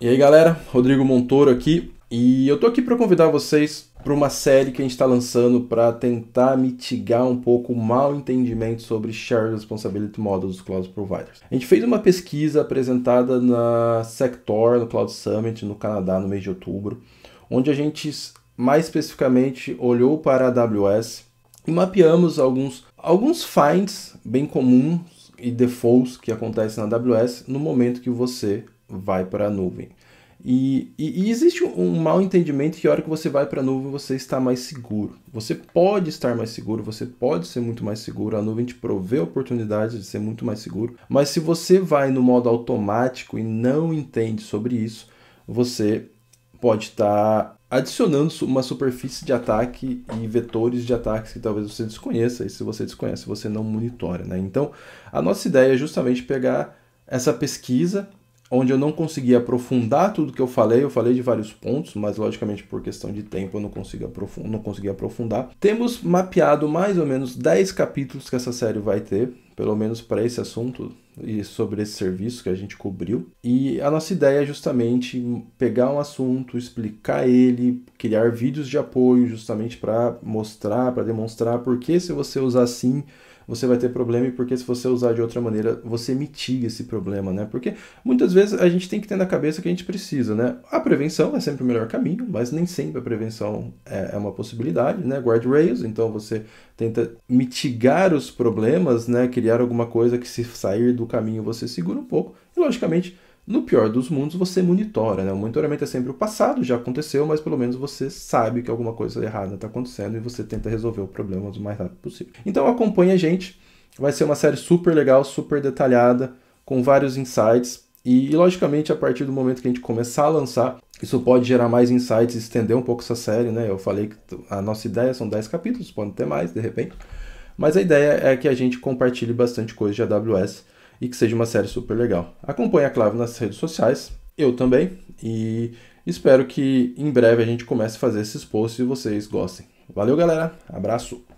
E aí galera, Rodrigo Montoro aqui e eu tô aqui para convidar vocês para uma série que a gente está lançando para tentar mitigar um pouco o mal entendimento sobre Shared Responsibility Model dos Cloud Providers. A gente fez uma pesquisa apresentada na Sector, no Cloud Summit, no Canadá, no mês de outubro, onde a gente mais especificamente olhou para a AWS e mapeamos alguns, alguns finds bem comuns e defaults que acontecem na AWS no momento que você vai para a nuvem. E, e, e, existe um mal entendimento que a hora que você vai para a nuvem você está mais seguro. Você pode estar mais seguro, você pode ser muito mais seguro, a nuvem te provê oportunidades de ser muito mais seguro, mas se você vai no modo automático e não entende sobre isso, você pode estar tá adicionando uma superfície de ataque e vetores de ataques que talvez você desconheça, e se você desconhece, você não monitora. Né? Então, a nossa ideia é justamente pegar essa pesquisa onde eu não consegui aprofundar tudo que eu falei, eu falei de vários pontos, mas logicamente por questão de tempo eu não consegui, não consegui aprofundar. Temos mapeado mais ou menos 10 capítulos que essa série vai ter, pelo menos para esse assunto e sobre esse serviço que a gente cobriu. E a nossa ideia é justamente pegar um assunto, explicar ele, criar vídeos de apoio justamente para mostrar, para demonstrar porque se você usar assim, você vai ter problema e porque se você usar de outra maneira, você mitiga esse problema, né? Porque muitas vezes a gente tem que ter na cabeça que a gente precisa, né? A prevenção é sempre o melhor caminho, mas nem sempre a prevenção é, é uma possibilidade, né? Guardrails, então você tenta mitigar os problemas, né? Criar alguma coisa que, se sair do caminho, você segura um pouco. E, logicamente, no pior dos mundos, você monitora. Né? O monitoramento é sempre o passado, já aconteceu, mas pelo menos você sabe que alguma coisa errada está acontecendo e você tenta resolver o problema o mais rápido possível. Então, acompanhe a gente. Vai ser uma série super legal, super detalhada, com vários insights. E, logicamente, a partir do momento que a gente começar a lançar, isso pode gerar mais insights, estender um pouco essa série, né? Eu falei que a nossa ideia são 10 capítulos, pode ter mais, de repente. Mas a ideia é que a gente compartilhe bastante coisa de AWS e que seja uma série super legal. Acompanhe a Clave nas redes sociais, eu também, e espero que em breve a gente comece a fazer esses posts e vocês gostem. Valeu, galera. Abraço.